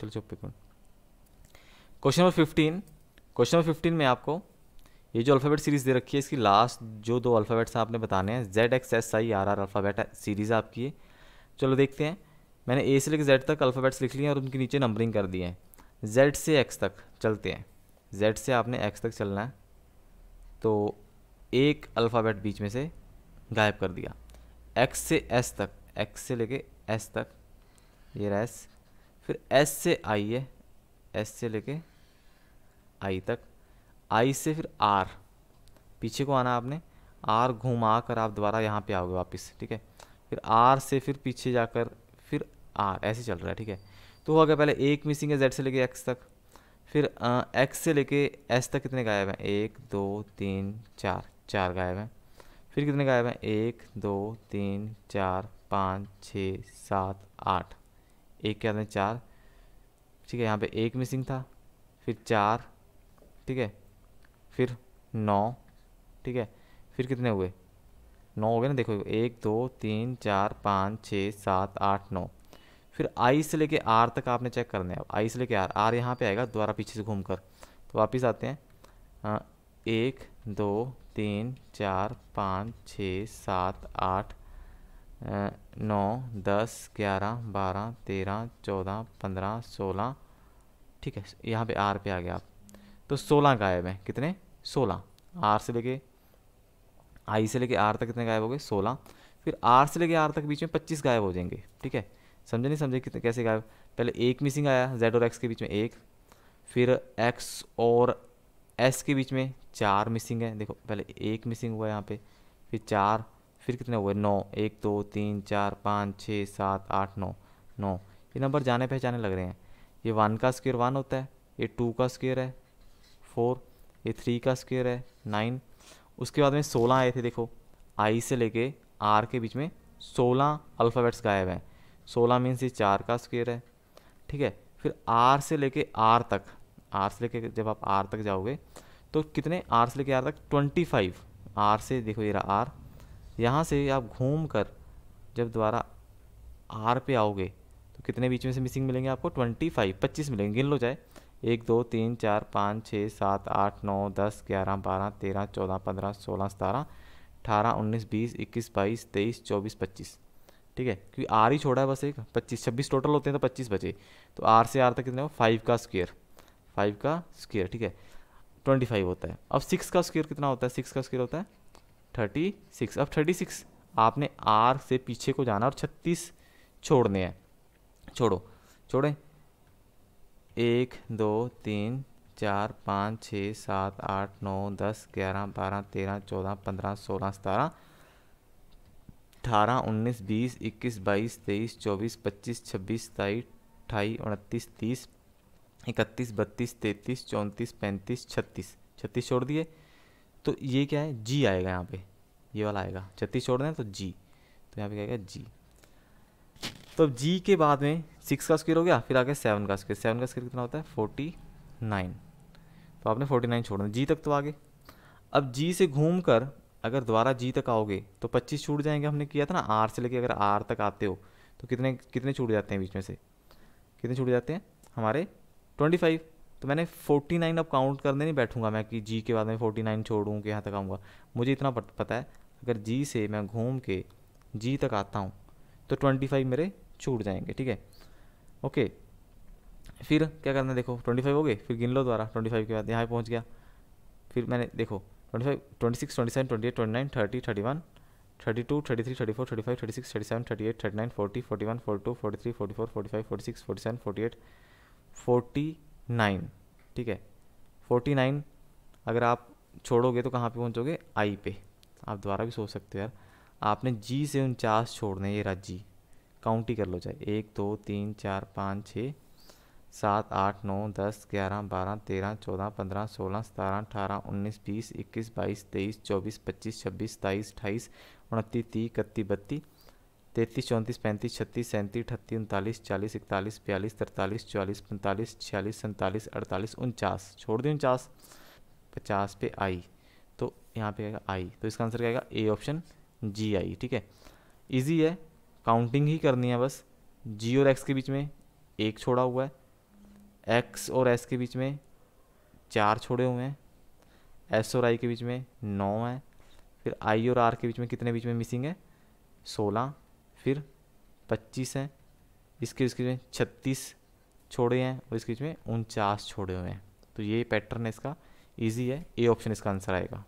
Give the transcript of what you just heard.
चलो चुप question number fifteen question number fifteen में आपको ये जो अल्फ़ाबेट सीरीज़ दे रखी है इसकी लास्ट जो दो अल्फ़ाबेट्स आपने बताने हैं Z X S I R R alphabet series आपकी है चलो देखते हैं मैंने ए से लेकर जेड तक अल्फ़ाबेट्स लिख लिए और उनके नीचे नंबरिंग कर दिए हैं जेड से एक्स तक चलते हैं जेड से आपने एक्स तक चलना है तो एक अल्फ़ाबेट बीच में से गायब कर दिया एक्स से एस तक एक्स से लेके एस तक ये रहा एस फिर एस से आई है एस से लेके आई तक आई से फिर आर पीछे को आना आपने आर घुमा कर आप दोबारा यहाँ पे आओगे वापस ठीक है फिर आर से फिर पीछे जाकर फिर आर ऐसे चल रहा है ठीक है तो हो गया पहले एक मिसिंग है जेड से लेके एक्स तक फिर एक्स से लेके एस तक कितने गायब हैं एक दो तीन चार चार गायब हैं फिर कितने गायब हैं एक दो तीन चार पाँच छः सात आठ एक क्या हैं चार ठीक है यहाँ पे एक मिसिंग था फिर चार ठीक है फिर नौ ठीक है फिर कितने हुए नौ हो गए ना देखो एक दो तीन चार पाँच छः सात आठ नौ फिर आई से लेके आर तक आपने चेक करना है आई से लेके आर आर यहाँ पे आएगा दोबारा पीछे से घूम कर तो वापस आते हैं आ, एक दो तीन चार पाँच छः सात आठ नौ दस ग्यारह बारह तेरह चौदह पंद्रह सोलह ठीक है यहाँ पे आर पे आ गया आप तो सोलह गायब हैं कितने सोलह आर से लेके आई से लेके आर तक कितने गायब हो गए सोलह फिर आर से लेके आर तक बीच में पच्चीस गायब हो जाएंगे ठीक है समझे नहीं समझे कितने कैसे गायब पहले एक मिसिंग आया जेड और एक्स के बीच में एक फिर एक्स और एस के बीच में चार मिसिंग है देखो पहले एक मिसिंग हुआ यहाँ पे फिर चार फिर कितने हुए नौ एक दो तीन चार पाँच छः सात आठ नौ नौ ये नंबर जाने पहचाने लग रहे हैं ये वन का स्क्वेयर वन होता है ये टू का स्क्वेयर है फोर ये थ्री का स्क्वेयर है नाइन उसके बाद में सोलह आए थे देखो आई से लेके आर के बीच में सोलह अल्फ़ाबेट्स गायब हैं सोलह मीन्स ये चार का स्क्वेयर है ठीक है फिर आर से लेके आर तक आर से लेके जब आप आर तक जाओगे तो कितने आर से लेके आर तक ट्वेंटी फाइव आर से देखो ये रहा आर यहाँ से आप घूम कर जब दोबारा आर पे आओगे तो कितने बीच में से मिसिंग मिलेंगे आपको ट्वेंटी फाइव पच्चीस मिलेंगे गिन लो जाए एक दो तीन चार पाँच छः सात आठ नौ दस ग्यारह बारह तेरह चौदह पंद्रह सोलह सतारह अठारह उन्नीस बीस इक्कीस बाईस तेईस चौबीस पच्चीस ठीक है क्योंकि आर ही छोड़ा है बस एक पच्चीस छब्बीस टोटल होते हैं तो पच्चीस बचे तो आर से आर तक कितने हो फाइव का स्क्वेयर फाइव का स्क्वेयर ठीक है ट्वेंटी फाइव होता है अब सिक्स का स्क्वेयर कितना होता है सिक्स का स्क्वेयर होता है थर्टी सिक्स अब थर्टी सिक्स आपने आर से पीछे को जाना और छत्तीस छोड़ने हैं छोड़ो छोड़ें एक दो तीन चार पाँच छः सात आठ नौ दस ग्यारह बारह तेरह चौदह पंद्रह सोलह सतारह अठारह उन्नीस बीस इक्कीस बाईस तेईस चौबीस पच्चीस छब्बीस सताईस अट्ठाईस उनतीस तीस इकतीस बत्तीस तैंतीस चौंतीस पैंतीस छत्तीस छत्तीस छोड़ दिए तो ये क्या है जी आएगा यहाँ पे ये वाला आएगा छत्तीस छोड़ दें तो जी तो यहाँ पे क्या जी तो अब जी के बाद में सिक्स का स्क्वेयर हो गया फिर आ गया सेवन का स्क्वेयर सेवन का स्क्वेयर कितना होता है फोर्टी नाइन तो आपने फोर्टी नाइन छोड़ दें जी तक तो आगे अब जी से घूम कर अगर दोबारा जी तक आओगे तो पच्चीस छूट जाएंगे हमने किया था ना आर से लेके अगर आर तक आते हो तो कितने कितने छूट जाते हैं बीच में से कितने छूट जाते हैं हमारे ट्वेंटी फाइव तो मैंने फोर्टी नाइन अब काउंट करने नहीं बैठूंगा मैं कि जी के बाद में फोर्टी नाइन छोड़ूँ कि यहाँ तक आऊँगा मुझे इतना पता है अगर जी से मैं घूम के जी तक आता हूँ तो ट्वेंटी फाइव मेरे छूट जाएंगे ठीक है ओके फिर क्या करना है देखो ट्वेंटी फाइव हो गए फिर गिन लो दोबारा ट्वेंटी फाइव के बाद यहाँ पहुँच गया फिर मैंने देखो twenty five twenty six twenty seven twenty eight twenty nine thirty thirty one thirty two thirty three thirty four thirty five thirty six thirty seven thirty eight thirty nine forty forty one forty two forty three forty four forty five forty six forty seven forty eight forty nine ठीक है forty nine अगर आप छोड़ोगे तो कहाँ पे पहुँचोगे आई पे आप दोबारा भी सोच सकते हो यार आपने जी से उनचास छोड़ने ये रहा जी काउंट ही कर लो चाहे एक दो तीन चार पाँच छः सात आठ नौ दस ग्यारह बारह तेरह चौदह पंद्रह सोलह सतारह अठारह उन्नीस बीस इक्कीस बाईस तेईस चौबीस पच्चीस छब्बीस सताईस अठाईस उनतीस तीस इकतीस बत्तीस तैंतीस चौंतीस पैंतीस छत्तीस सैंतीस अठत्तीस उनतालीस चालीस इकतालीस बयालीस तरतालीस चालीस पैंतालीस छियालीस सैंतालीस अड़तालीस उनचास छोड़ दें उनचास पचास पे आई तो यहाँ पे आएगा आई तो इसका आंसर क्या आएगा ए ऑप्शन जी आई ठीक है ईजी है काउंटिंग ही करनी है बस जी और एक्स के बीच में एक छोड़ा हुआ है एक्स और एस के बीच में चार छोड़े हुए हैं एस और आई के बीच में नौ है फिर आई और आर के बीच में कितने बीच में मिसिंग है सोलह फिर पच्चीस हैं इसके इसके में छत्तीस छोड़े हैं और इसके बीच में उनचास छोड़े हुए हैं तो ये पैटर्न है इसका ईजी है ए ऑप्शन इसका आंसर आएगा